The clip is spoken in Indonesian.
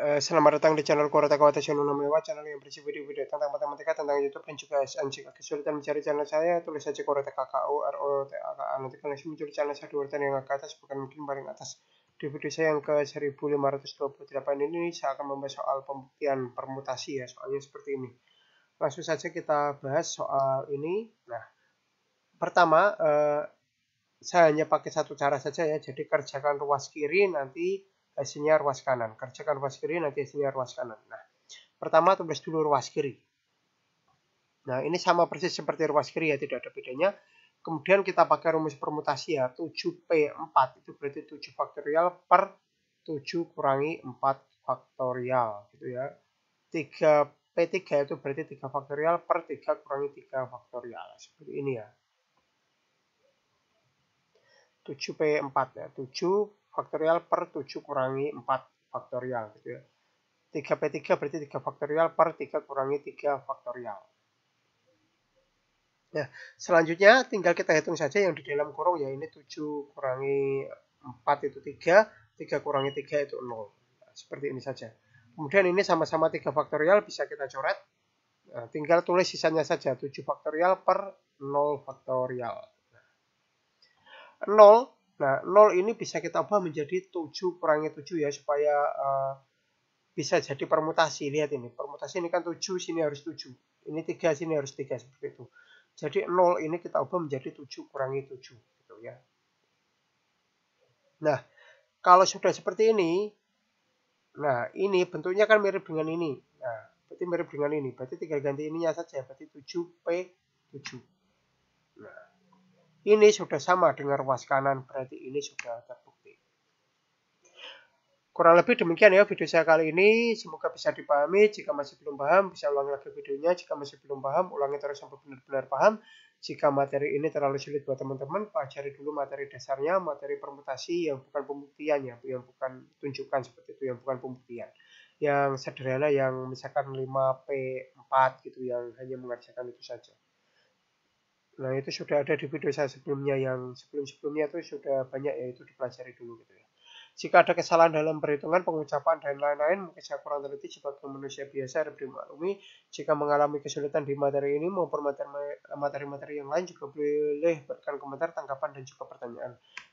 Eh, selamat datang di channel Kurataka Watashi no Namewa, channel yang berisi video-video tentang matematika, tentang YouTube, dan juga SN. Jika kesulitan mencari channel saya, tulis saja a k a nanti kalau langsung muncul channel saya di urutan yang ke atas, bukan mungkin paling atas. Di video saya yang ke 1528 ini, saya akan membahas soal pembuktian permutasi ya, soalnya seperti ini. Langsung saja kita bahas soal ini. Nah, pertama, eh, saya hanya pakai satu cara saja ya, jadi kerjakan ruas kiri, nanti hasilnya ruas kanan. Kerjakan ruas kiri, nanti hasilnya ruas kanan. Nah, pertama tulis dulu ruas kiri. Nah, ini sama persis seperti ruas kiri ya, tidak ada bedanya. Kemudian kita pakai rumus permutasi ya, 7P4 itu berarti 7 faktorial per 7 kurangi 4 faktorial gitu ya. 3 P3 itu berarti 3 faktorial per 3 kurangi 3 faktorial. Seperti ini ya. 7P4 ya. 7 faktorial per 7 kurangi 4 faktorial gitu ya. 3P3 berarti 3 faktorial per 3 kurangi 3 faktorial. Nah, selanjutnya tinggal kita hitung saja yang di dalam kurung ya ini 7 kurangi 4 itu 3, 3 kurangi 3 itu 0. Nah, seperti ini saja. Kemudian ini sama-sama 3 faktorial bisa kita coret. Nah, tinggal tulis sisanya saja 7 faktorial per 0 faktorial. 0 Nah, 0 ini bisa kita ubah menjadi 7 kurangi 7 ya, supaya uh, bisa jadi permutasi. Lihat ini, permutasi ini kan 7, sini harus 7. Ini 3, sini harus 3, seperti itu. Jadi 0 ini kita ubah menjadi 7 kurangi 7. Gitu ya. Nah, kalau sudah seperti ini, nah ini bentuknya kan mirip dengan ini. Nah, berarti mirip dengan ini. Berarti tinggal ganti ininya saja, berarti 7P7. Ini sudah sama dengan ruas kanan, berarti ini sudah terbukti. Kurang lebih demikian ya video saya kali ini. Semoga bisa dipahami. Jika masih belum paham, bisa ulangi lagi videonya. Jika masih belum paham, ulangi terus sampai benar-benar paham. Jika materi ini terlalu sulit buat teman-teman, pelajari dulu materi dasarnya, materi permutasi yang bukan pembuktian, ya, yang bukan tunjukkan seperti itu, yang bukan pembuktian. Yang sederhana, yang misalkan 5P4 gitu, yang hanya mengerjakan itu saja. Nah itu sudah ada di video saya sebelumnya yang sebelum-sebelumnya itu sudah banyak ya itu dipelajari dulu gitu ya. Jika ada kesalahan dalam perhitungan, pengucapan, dan lain-lain, mungkin saya kurang teliti sebagai manusia biasa harus dimaklumi. Jika mengalami kesulitan di materi ini maupun materi-materi yang lain juga boleh berikan komentar, tanggapan, dan juga pertanyaan.